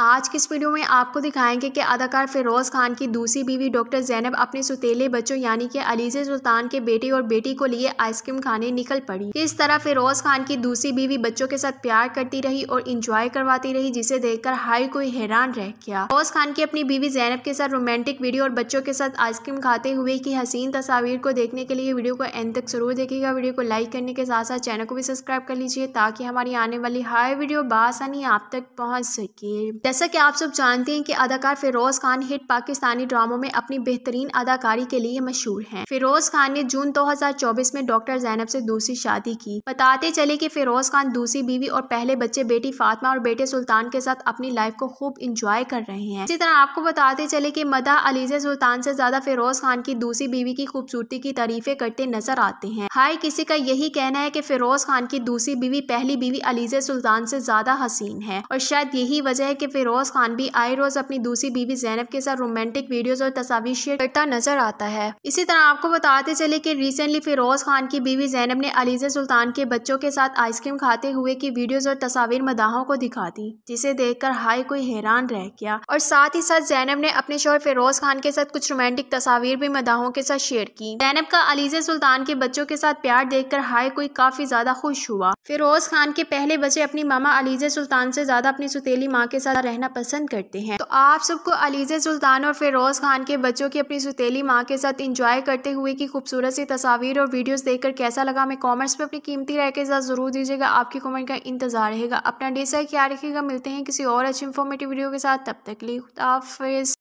आज की इस वीडियो में आपको दिखाएंगे कि अदाकार फ़िरोज़ खान की दूसरी बीवी डॉक्टर जैनब अपने सुतेले बच्चों यानी कि अलीजे सुल्तान के बेटे और बेटी को लिए आइसक्रीम खाने निकल पड़ी इस तरह फ़िरोज़ खान की दूसरी बीवी बच्चों के साथ प्यार करती रही और इंजॉय करवाती रही जिसे देखकर हर कोई हैरान रह गया फिरोज खान की अपनी बीवी जैनब के साथ रोमांटिक वीडियो और बच्चों के साथ आइसक्रीम खाते हुए की हसीन तस्वीर को देखने के लिए वीडियो को एंड तक जरूर देखेगा वीडियो को लाइक करने के साथ साथ चैनल को भी सब्सक्राइब कर लीजिए ताकि हमारी आने वाली हर वीडियो बासानी आप तक पहुँच सके जैसा कि आप सब जानते हैं कि अदाकार फिरोज खान हिट पाकिस्तानी ड्रामों में अपनी बेहतरीन अदाकारी के लिए मशहूर हैं फिरोज खान ने जून 2024 में डॉक्टर जैनब से दूसरी शादी की बताते चले कि फिरोज खान दूसरी बीवी और पहले बच्चे बेटी फातिमा और बेटे सुल्तान के साथ अपनी लाइफ को खूब इंजॉय कर रहे हैं इसी तरह आपको बताते चले की मदा अलीजे सुल्तान से ज्यादा फिरोज खान की दूसरी बीवी की खूबसूरती की तारीफे करते नजर आते हैं हाय किसी का यही कहना है की फिरोज खान की दूसरी बीवी पहली बीवी अलीजे सुल्तान से ज्यादा हसीन है और शायद यही वजह है की फिरोज़ खान भी आए रोज़ अपनी दूसरी बीवी जैनब के साथ रोमांटिक वीडियोस और तस्वीर शेयर करता नजर आता है इसी तरह आपको बताते चले कि रिसेंटली फिरोज़ खान की बीवी जैनब ने अलीजा सुल्तान के बच्चों के साथ आइसक्रीम खाते हुए की वीडियोज़ और तस्वीर मदाहों को दिखा दी जिसे कर हाई कोई हैरान रह गया और साथ ही साथ जैनब ने अपने शोर फिरोज़ खान के साथ कुछ रोमांटिक तस्वीर भी मदाहों के साथ शेयर की जैनब का अलीजा सुल्तान के बच्चों के साथ प्यार कर हाय कोई काफी ज्यादा खुश हुआ फिरोज खान के पहले बच्चे अपनी मामा अलीजा सुल्तान से ज्यादा अपनी सुतीली माँ के साथ रहना पसंद करते हैं तो आप सबको अलीजे सुल्तान और फिरोज़ खान के बच्चों की अपनी सुतीली माँ के साथ इंजॉय करते हुए की खूबसूरत सी तस्वीर और वीडियोज़ देखकर कैसा लगा हमें कॉमेंट्स पर अपनी कीमती राय के साथ ज़रूर दीजिएगा आपकी कॉमेंट का इंतजार रहेगा अपना डेसा ख्याल रखेगा मिलते हैं किसी और अच्छी इन्फॉर्मेटिव वीडियो के साथ तब तक लिए